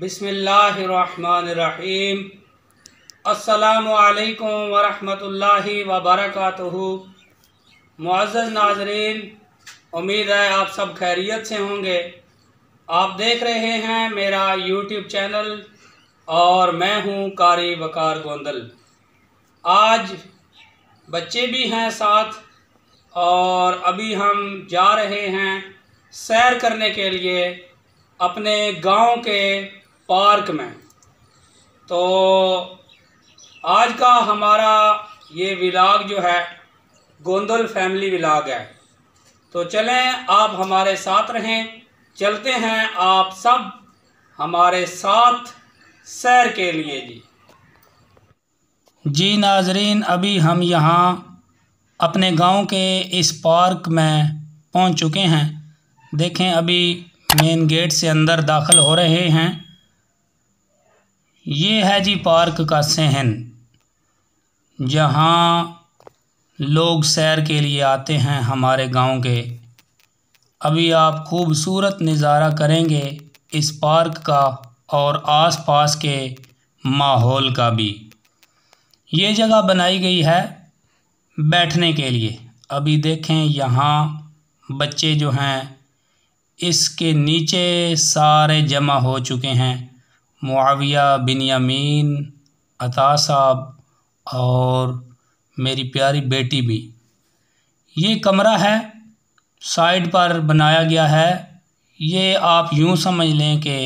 बिसमीम् अल्लाम वरहमतुल्लाहि वबरकातुहु मुआज़ नाजरीन उम्मीद है आप सब खैरियत से होंगे आप देख रहे हैं मेरा यूट्यूब चैनल और मैं हूं कारी वकार गोंदल आज बच्चे भी हैं साथ और अभी हम जा रहे हैं सैर करने के लिए अपने गांव के पार्क में तो आज का हमारा ये विलाग जो है गोंदल फैमिली विलाग है तो चलें आप हमारे साथ रहें चलते हैं आप सब हमारे साथ सैर के लिए जी जी नाजरीन अभी हम यहाँ अपने गांव के इस पार्क में पहुँच चुके हैं देखें अभी मेन गेट से अंदर दाखिल हो रहे हैं ये है जी पार्क का सहन जहाँ लोग सैर के लिए आते हैं हमारे गांव के अभी आप खूबसूरत नज़ारा करेंगे इस पार्क का और आसपास के माहौल का भी ये जगह बनाई गई है बैठने के लिए अभी देखें यहाँ बच्चे जो हैं इसके नीचे सारे जमा हो चुके हैं मुआविया बिन यामीन अता साहब और मेरी प्यारी बेटी भी ये कमरा है साइड पर बनाया गया है ये आप यूँ समझ लें कि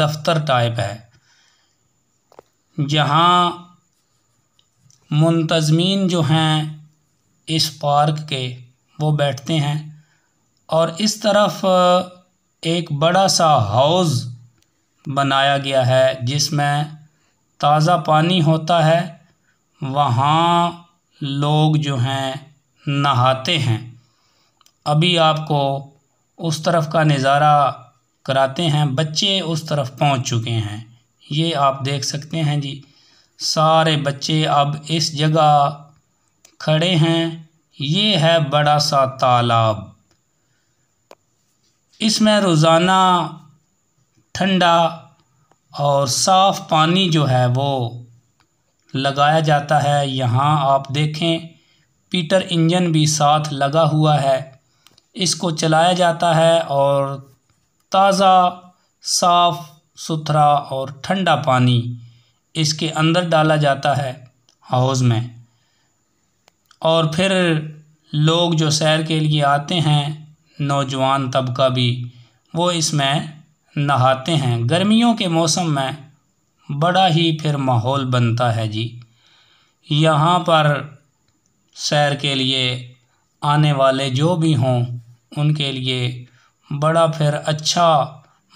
दफ्तर टाइप है जहाँ मुंतज़मीन जो हैं इस पार्क के वो बैठते हैं और इस तरफ एक बड़ा सा हाउज़ बनाया गया है जिसमें ताज़ा पानी होता है वहाँ लोग जो हैं नहाते हैं अभी आपको उस तरफ का नज़ारा कराते हैं बच्चे उस तरफ पहुँच चुके हैं ये आप देख सकते हैं जी सारे बच्चे अब इस जगह खड़े हैं ये है बड़ा सा तालाब इसमें रोज़ाना ठंडा और साफ़ पानी जो है वो लगाया जाता है यहाँ आप देखें पीटर इंजन भी साथ लगा हुआ है इसको चलाया जाता है और ताज़ा साफ़ सुथरा और ठंडा पानी इसके अंदर डाला जाता है हाउस में और फिर लोग जो सैर के लिए आते हैं नौजवान तबका भी वो इसमें नहाते हैं गर्मियों के मौसम में बड़ा ही फिर माहौल बनता है जी यहाँ पर सैर के लिए आने वाले जो भी हों उनके लिए बड़ा फिर अच्छा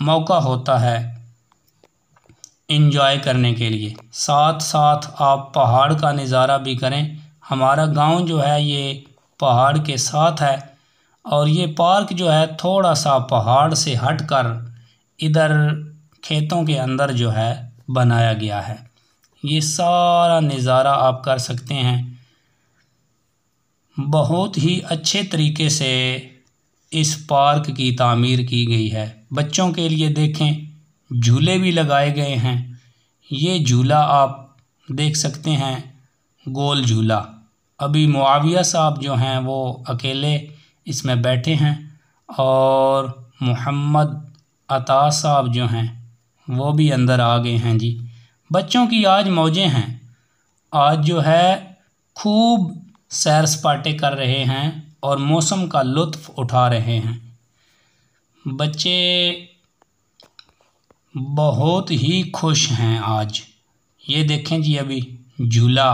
मौका होता है इन्जॉय करने के लिए साथ साथ आप पहाड़ का नज़ारा भी करें हमारा गांव जो है ये पहाड़ के साथ है और ये पार्क जो है थोड़ा सा पहाड़ से हट कर इधर खेतों के अंदर जो है बनाया गया है ये सारा नज़ारा आप कर सकते हैं बहुत ही अच्छे तरीके से इस पार्क की तामीर की गई है बच्चों के लिए देखें झूले भी लगाए गए हैं ये झूला आप देख सकते हैं गोल झूला अभी मुआविया साहब जो हैं वो अकेले इसमें बैठे हैं और मोहम्मद अता साहब जो हैं वो भी अंदर आ गए हैं जी बच्चों की आज मौजें हैं आज जो है खूब सैर सपाटे कर रहे हैं और मौसम का लुत्फ़ उठा रहे हैं बच्चे बहुत ही खुश हैं आज ये देखें जी अभी झूला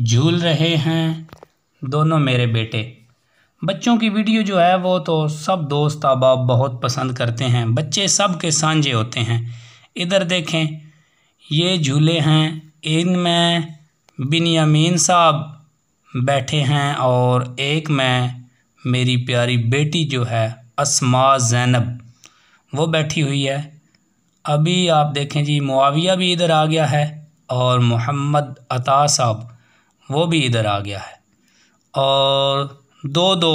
झूल रहे हैं दोनों मेरे बेटे बच्चों की वीडियो जो है वो तो सब दोस्त अहबाब बहुत पसंद करते हैं बच्चे सब के सांझे होते हैं इधर देखें ये झूले हैं इनमें बिनियामीन साहब बैठे हैं और एक में मेरी प्यारी बेटी जो है असमा जैनब वो बैठी हुई है अभी आप देखें जी मुआविया भी इधर आ गया है और मोहम्मद अता साहब वो भी इधर आ गया है और दो दो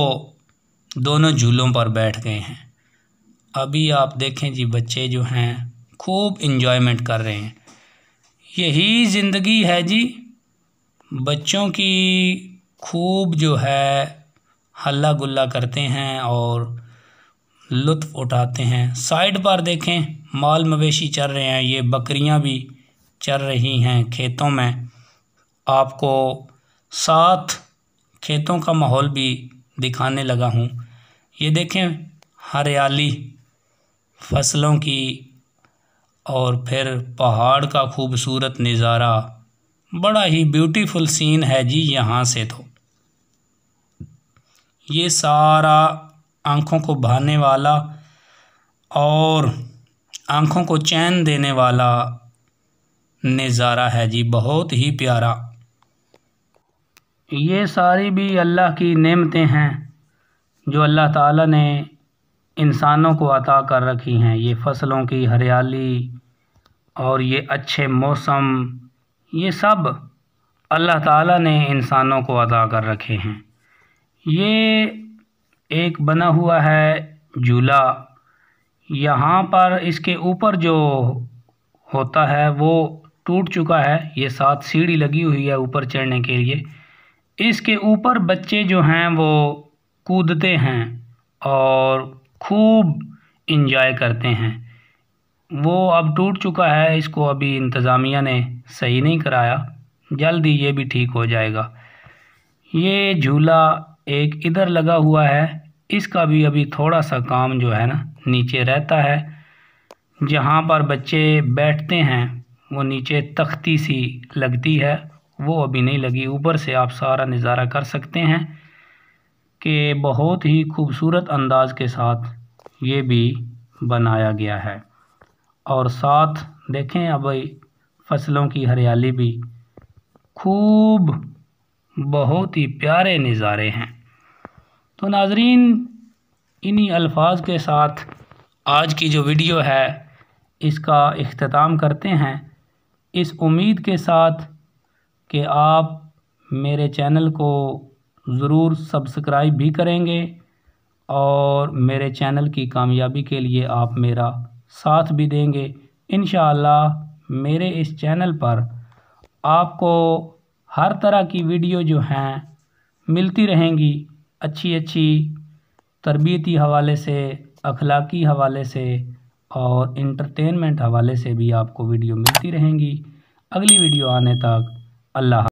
दोनों झूलों पर बैठ गए हैं अभी आप देखें जी बच्चे जो हैं खूब इन्जॉयमेंट कर रहे हैं यही ज़िंदगी है जी बच्चों की खूब जो है हल्ला गुल्ला करते हैं और लुत्फ़ उठाते हैं साइड पर देखें माल मवेशी चल रहे हैं ये बकरियां भी चल रही हैं खेतों में आपको साथ खेतों का माहौल भी दिखाने लगा हूँ ये देखें हरियाली फसलों की और फिर पहाड़ का खूबसूरत नज़ारा बड़ा ही ब्यूटीफुल सीन है जी यहाँ से तो ये सारा आँखों को भाने वाला और आँखों को चैन देने वाला नज़ारा है जी बहुत ही प्यारा ये सारी भी अल्लाह की नेमतें हैं जो अल्लाह ताला ने इंसानों को अता कर रखी हैं ये फसलों की हरियाली और ये अच्छे मौसम ये सब अल्लाह ताला ने इंसानों को अदा कर रखे हैं ये एक बना हुआ है झूला यहाँ पर इसके ऊपर जो होता है वो टूट चुका है ये सात सीढ़ी लगी हुई है ऊपर चढ़ने के लिए इसके ऊपर बच्चे जो हैं वो कूदते हैं और खूब इंजॉय करते हैं वो अब टूट चुका है इसको अभी इंतज़ामिया ने सही नहीं कराया जल्द ही ये भी ठीक हो जाएगा ये झूला एक इधर लगा हुआ है इसका भी अभी थोड़ा सा काम जो है ना नीचे रहता है जहाँ पर बच्चे बैठते हैं वो नीचे तख्ती सी लगती है वो अभी नहीं लगी ऊपर से आप सारा नज़ारा कर सकते हैं कि बहुत ही खूबसूरत अंदाज के साथ ये भी बनाया गया है और साथ देखें अब फसलों की हरियाली भी खूब बहुत ही प्यारे नज़ारे हैं तो नाजरीन इन्हीं अल्फाज के साथ आज की जो वीडियो है इसका अख्ताम करते हैं इस उम्मीद के साथ कि आप मेरे चैनल को ज़रूर सब्सक्राइब भी करेंगे और मेरे चैनल की कामयाबी के लिए आप मेरा साथ भी देंगे इन मेरे इस चैनल पर आपको हर तरह की वीडियो जो हैं मिलती रहेंगी अच्छी अच्छी तरबियती हवाले से अखलाकी हवाले से और इंटरटेनमेंट हवाले से भी आपको वीडियो मिलती रहेंगी अगली वीडियो आने तक अल्लाह